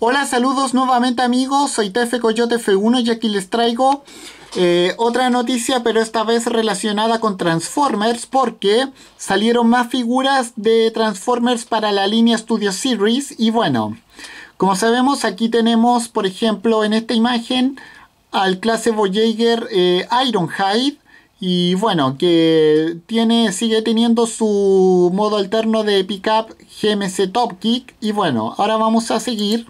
Hola, saludos nuevamente amigos, soy TF Coyote F1 y aquí les traigo eh, otra noticia, pero esta vez relacionada con Transformers, porque salieron más figuras de Transformers para la línea Studio Series y bueno, como sabemos aquí tenemos, por ejemplo, en esta imagen al clase Voyager eh, Ironhide, y bueno, que tiene, sigue teniendo su modo alterno de pickup GMC Top Kick. Y bueno, ahora vamos a seguir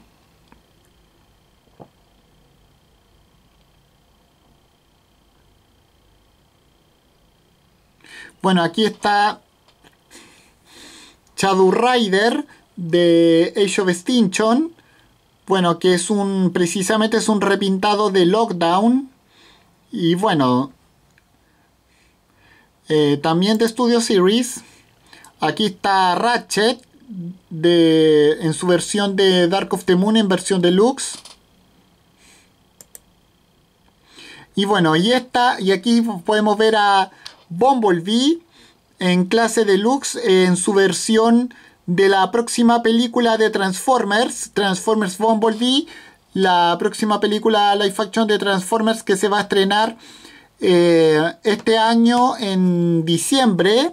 Bueno, aquí está Shadow Rider de Age of Extinction. Bueno, que es un, precisamente es un repintado de Lockdown. Y bueno, eh, también de Studio Series. Aquí está Ratchet de, en su versión de Dark of the Moon en versión deluxe. Y bueno, y esta, y aquí podemos ver a Bumblebee en clase deluxe en su versión de la próxima película de Transformers, Transformers Bumblebee, la próxima película live action de Transformers que se va a estrenar eh, este año en diciembre.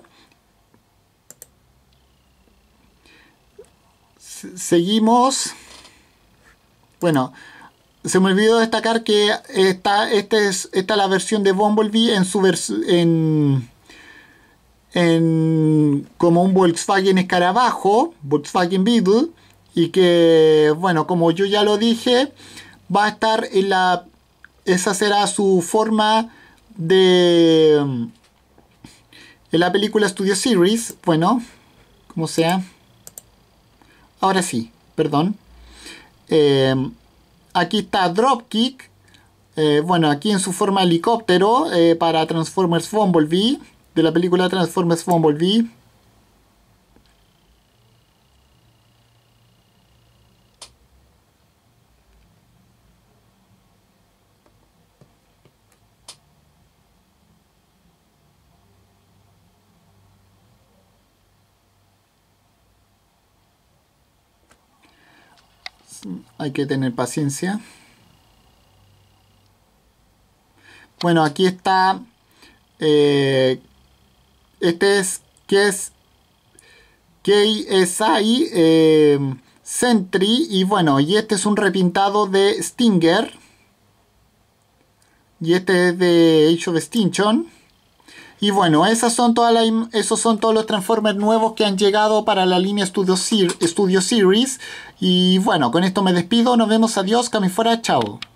seguimos. Bueno, se me olvidó destacar que está, Esta es, esta es la versión de Bumblebee en su versión... en, en, como un Volkswagen escarabajo, Volkswagen Beetle, y que, bueno, como yo ya lo dije, va a estar en la... Esa será su forma de... En la película Studio Series, bueno, como sea. Ahora sí, perdón. Eh, Aquí está Dropkick. Eh, bueno, aquí en su forma helicóptero eh, para Transformers Bumblebee. De la película Transformers Bumblebee. hay que tener paciencia. Bueno, aquí está. Eh, este es. que es? KSI eh, Sentry. Y bueno, y este es un repintado de Stinger. Y este es de Age of Extinction. Y bueno, esas son todas esos son todos los Transformers nuevos que han llegado para la línea Studio, Series. Y bueno, con esto me despido. Nos vemos. Adiós. Camisora. fuera. Chao.